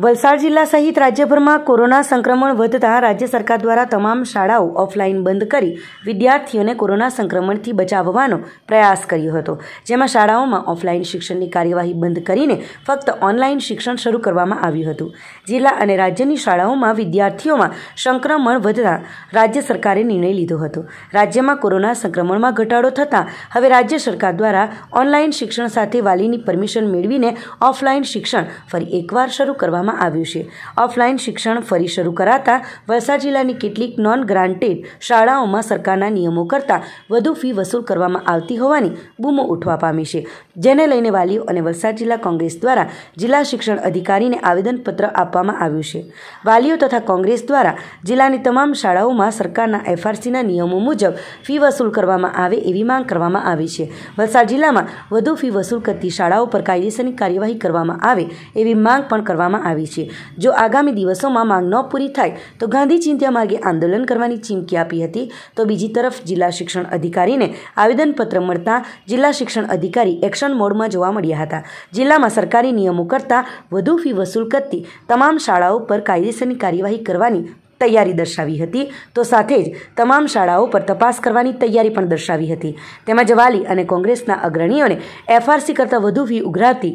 વલસાડ જિલ્લા સહિત રાજ્યભરમાં કોરોના સંક્રમણ વધતા રાજ્ય સરકાર દ્વારા તમામ શાળાઓ ઓફલાઈન બંધ કરી વિદ્યાર્થીઓને કોરોના સંક્રમણથી બચાવવાનો પ્રયાસ કર્યો હતો જેમાં શાળાઓમાં ઓફલાઈન શિક્ષણની કાર્યવાહી બંધ કરીને ફક્ત ઓનલાઈન શિક્ષણ શરૂ કરવામાં આવ્યું હતું જિલ્લા અને રાજ્યની શાળાઓમાં વિદ્યાર્થીઓમાં સંક્રમણ વધતા રાજ્ય સરકારે નિર્ણય લીધો હતો રાજ્યમાં કોરોના સંક્રમણમાં ઘટાડો થતાં હવે રાજ્ય સરકાર દ્વારા ઓનલાઈન શિક્ષણ સાથે વાલીની પરમિશન મેળવીને ઓફલાઈન શિક્ષણ ફરી એકવાર શરૂ કરવામાં કરવામાં આવ્યું છે ઓફલાઈન શિક્ષણ ફરી શરૂ કરાતા વલસાડ જિલ્લાની કેટલીક નોન ગ્રાન્ટેડ શાળાઓમાં સરકારના નિયમો કરતાં વધુ ફી વસૂલ કરવામાં આવતી હોવાની બૂમો ઉઠવા પામી છે જેને લઈને વાલીઓ અને વલસાડ જિલ્લા કોંગ્રેસ દ્વારા જિલ્લા શિક્ષણ અધિકારીને આવેદનપત્ર આપવામાં આવ્યું છે વાલીઓ તથા કોંગ્રેસ દ્વારા જિલ્લાની તમામ શાળાઓમાં સરકારના એફઆરસીના નિયમો મુજબ ફી વસૂલ કરવામાં આવે એવી માંગ કરવામાં આવી છે વલસાડ જિલ્લામાં વધુ ફી વસૂલ કરતી શાળાઓ પર કાયદેસરની કાર્યવાહી કરવામાં આવે એવી માંગ પણ કરવામાં આવી આવી છે જો આગામી દિવસોમાં માંગ ન પૂરી થાય તો ગાંધી ચિંત્યા માર્ગે આંદોલન કરવાની ચીમકી આપી હતી તો બીજી તરફ જિલ્લા શિક્ષણ અધિકારીને આવેદનપત્ર મળતા જિલ્લા શિક્ષણ અધિકારી એક્શન મોડમાં જોવા મળ્યા હતા જિલ્લામાં સરકારી નિયમો કરતાં વધુ ફી વસૂલ કરતી તમામ શાળાઓ પર કાયદેસરની કાર્યવાહી કરવાની તૈયારી દર્શાવી હતી તો સાથે જ તમામ શાળાઓ પર તપાસ કરવાની તૈયારી પણ દર્શાવી હતી તેમજ વાલી અને કોંગ્રેસના અગ્રણીઓને એફઆરસી કરતાં વધુ ફી ઉઘરાવતી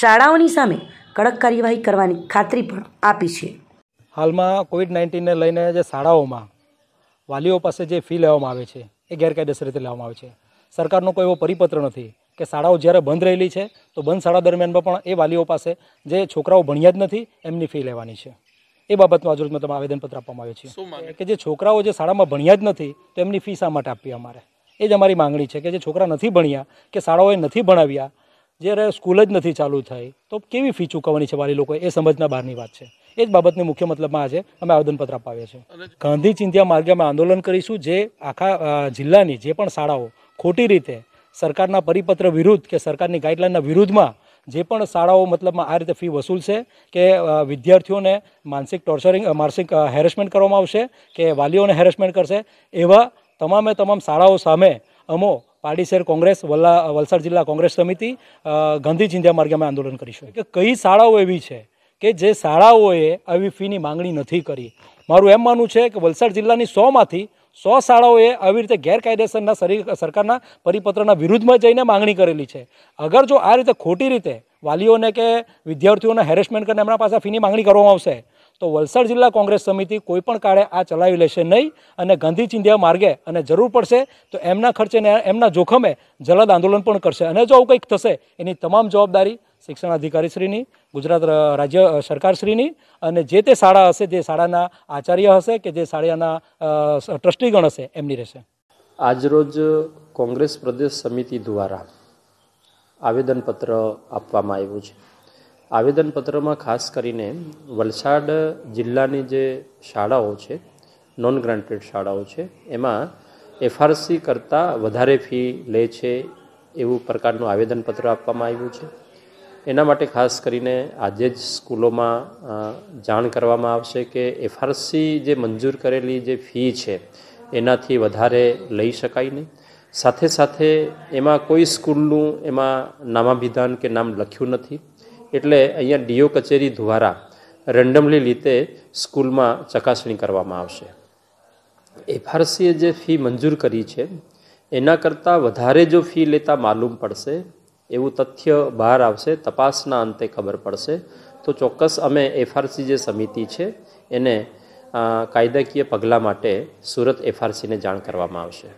શાળાઓની સામે કડક કાર્યવાહી કરવાની ખાતરી પણ આપી છે હાલમાં કોવિડ નાઇન્ટીનને લઈને જે શાળાઓમાં વાલીઓ પાસે જે ફી લેવામાં આવે છે એ ગેરકાયદેસર રીતે લેવામાં આવે છે સરકારનો કોઈ એવો પરિપત્ર નથી કે શાળાઓ જ્યારે બંધ રહેલી છે તો બંધ શાળા દરમિયાનમાં પણ એ વાલીઓ પાસે જે છોકરાઓ ભણ્યા જ નથી એમની ફી લેવાની છે એ બાબતમાં આજરોજ તમે આવેદનપત્ર આપવામાં આવ્યું છે કે જે છોકરાઓ જે શાળામાં ભણ્યા જ નથી તો એમની ફી શા માટે આપવી અમારે એ જ અમારી માંગણી છે કે જે છોકરા નથી ભણ્યા કે શાળાઓએ નથી ભણાવ્યા જ્યારે સ્કૂલ જ નથી ચાલુ થઈ તો કેવી ફી ચૂકવવાની છે વાલી લોકો એ સમજના બહારની વાત છે એ જ બાબતને મુખ્ય મતલબમાં આજે અમે આવેદનપત્ર અપાવીએ છીએ ગાંધી ચિંધ્યા માર્ગે અમે આંદોલન કરીશું જે આખા જિલ્લાની જે પણ શાળાઓ ખોટી રીતે સરકારના પરિપત્ર વિરુદ્ધ કે સરકારની ગાઈડલાઇનના વિરુદ્ધમાં જે પણ શાળાઓ મતલબમાં આ રીતે ફી વસૂલશે કે વિદ્યાર્થીઓને માનસિક ટોર્ચરિંગ માનસિક હેરેસમેન્ટ કરવામાં આવશે કે વાલીઓને હેરેસમેન્ટ કરશે એવા તમામે તમામ શાળાઓ સામે અમો પારડીસેર કોંગ્રેસ વલ્લા વલસાડ જિલ્લા કોંગ્રેસ સમિતિ ગાંધી ચિંધ્યા માર્ગે અમે આંદોલન કરીશું કે કઈ શાળાઓ એવી છે કે જે શાળાઓએ આવી ફીની માંગણી નથી કરી મારું એમ માનવું છે કે વલસાડ જિલ્લાની સોમાંથી સો શાળાઓએ આવી રીતે ગેરકાયદેસરના સરકારના પરિપત્રના વિરુદ્ધમાં જઈને માંગણી કરેલી છે અગર જો આ રીતે ખોટી રીતે વાલીઓને કે વિદ્યાર્થીઓને હેરેસમેન્ટ કરીને એમના પાસે ફીની માંગણી કરવામાં આવશે તો વલસાડ જિલ્લા કોંગ્રેસ સમિતિ કોઈ પણ કાળે આ ચલાવી લેશે નહીં અને ગાંધી ચિંધ્યા માર્ગે અને જરૂર પડશે તો એમના ખર્ચે ને એમના જોખમે જલદ આંદોલન પણ કરશે અને જો આવું કંઈક થશે એની તમામ જવાબદારી શિક્ષણ અધિકારીશ્રીની ગુજરાત રાજ્ય સરકારશ્રીની અને જે તે શાળા હશે જે શાળાના આચાર્ય હશે કે જે શાળાના ટ્રસ્ટીગણ હશે એમની રહેશે આજરોજ કોંગ્રેસ પ્રદેશ સમિતિ દ્વારા આવેદનપત્ર આપવામાં આવ્યું છે આવેદનપત્રમાં ખાસ કરીને વલસાડ જિલ્લાની જે શાળાઓ છે નોન ગ્રાન્ટેડ શાળાઓ છે એમાં એફઆરસી કરતાં વધારે ફી લે છે એવું પ્રકારનું આવેદનપત્ર આપવામાં આવ્યું છે એના માટે ખાસ કરીને આજે જ સ્કૂલોમાં જાણ કરવામાં આવશે કે એફઆરસી જે મંજૂર કરેલી જે ફી છે એનાથી વધારે લઈ શકાય નહીં સાથે સાથે એમાં કોઈ સ્કૂલનું એમાં નામાભિધાન કે નામ લખ્યું નથી એટલે અહીંયા ડીઓ કચેરી દ્વારા રેન્ડમલી રીતે સ્કૂલમાં ચકાસણી કરવામાં આવશે એફઆરસીએ જે ફી મંજૂર કરી છે એના કરતાં વધારે જો ફી લેતા માલુમ પડશે એવું તથ્ય બહાર આવશે તપાસના અંતે ખબર પડશે તો ચોક્કસ અમે એફઆરસી જે સમિતિ છે એને કાયદાકીય પગલાં માટે સુરત એફઆરસીને જાણ કરવામાં આવશે